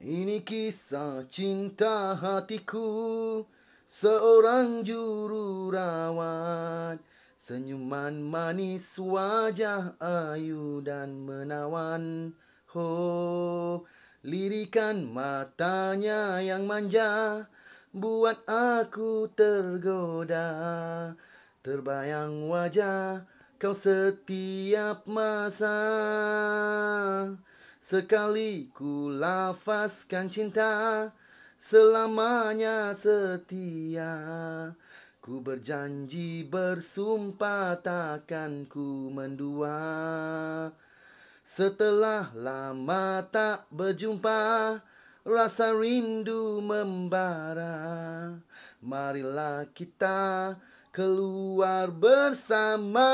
Ini kisah cinta hatiku Seorang juru rawat Senyuman manis wajah ayu dan menawan Ho, lirikan matanya yang manja Buat aku tergoda Terbayang wajah kau setiap masa Sekali ku lafazkan cinta Selamanya setia Ku berjanji bersumpah takkan ku mendua Setelah lama tak berjumpa Rasa rindu membara Marilah kita keluar bersama